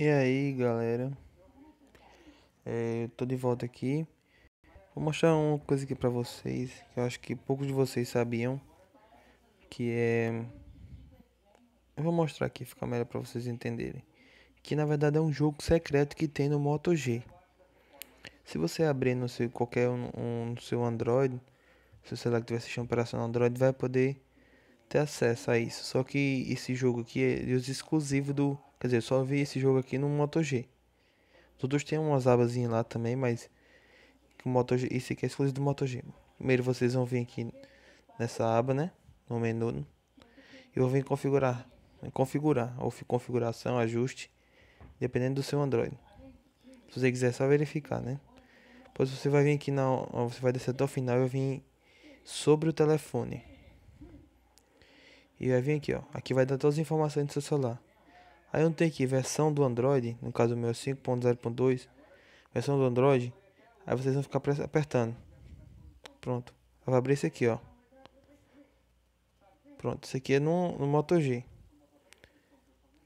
E aí galera, é, eu tô de volta aqui. Vou mostrar uma coisa aqui pra vocês que eu acho que poucos de vocês sabiam. Que é. Eu vou mostrar aqui, fica melhor pra vocês entenderem. Que na verdade é um jogo secreto que tem no Moto G. Se você abrir no seu, qualquer um, um no seu Android, se você lá que tiver sistema operacional Android, vai poder ter acesso a isso. Só que esse jogo aqui é exclusivo do. Quer dizer, eu só vi esse jogo aqui no Moto G. Todos têm umas abas lá também, mas. O Moto G, esse aqui é exclusivo do Moto G. Primeiro vocês vão vir aqui nessa aba, né? No menu. E vão vir configurar. Configurar. Ou configuração, ajuste. Dependendo do seu Android. Se você quiser, é só verificar, né? Depois você vai vir aqui na. Você vai descer até o final e eu vim sobre o telefone e vai vir aqui, ó. Aqui vai dar todas as informações do seu celular. Aí não tem aqui, versão do Android, no caso o meu 5.0.2, é versão do Android, aí vocês vão ficar apertando. Pronto. Vai abrir esse aqui, ó. Pronto, isso aqui é no, no Moto G.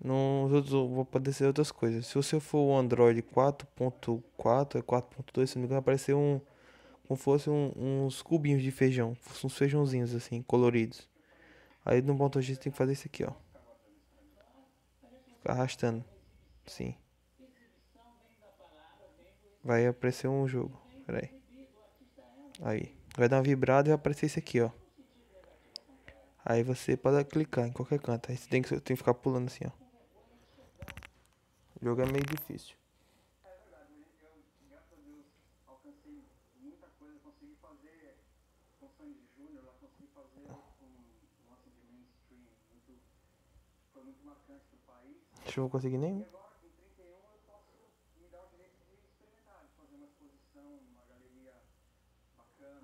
Nos outros vão aparecer outras coisas. Se você for o Android 4.4, 4.2, é se não me engano, vai aparecer um. Como fosse um, uns cubinhos de feijão. Uns feijãozinhos assim, coloridos. Aí no motorista tem que fazer isso aqui, ó. Ficar arrastando. Sim. Vai aparecer um jogo. Pera aí. Aí. Vai dar uma vibrada e vai aparecer isso aqui, ó. Aí você pode clicar em qualquer canto. Aí você tem que, tem que ficar pulando assim, ó. O jogo é meio difícil. consegui fazer lá consegui fazer foi muito marcante do país. Acho que eu vou conseguir nem.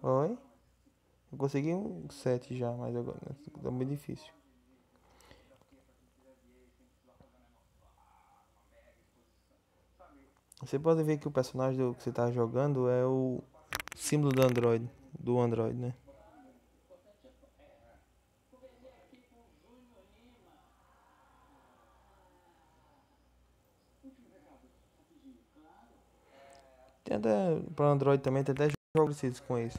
Oi? Eu consegui um 7 já, mas agora tá muito difícil. Você pode ver que o personagem do que você tá jogando é o símbolo do Android, do Android, né? Tem até para Android também, tem até jogos parecidos com esse.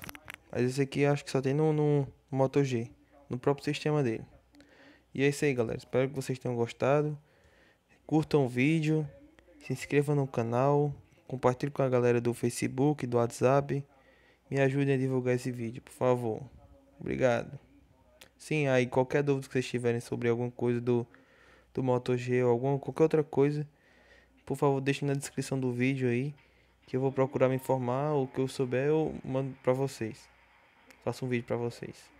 Mas esse aqui acho que só tem no, no Moto G, no próprio sistema dele. E é isso aí, galera. Espero que vocês tenham gostado. Curtam o vídeo, se inscrevam no canal, compartilhem com a galera do Facebook, do WhatsApp. Me ajudem a divulgar esse vídeo, por favor. Obrigado. Sim, aí qualquer dúvida que vocês tiverem sobre alguma coisa do, do Moto G ou alguma, qualquer outra coisa, por favor, deixem na descrição do vídeo aí que eu vou procurar me informar, o que eu souber eu mando pra vocês. Faço um vídeo pra vocês.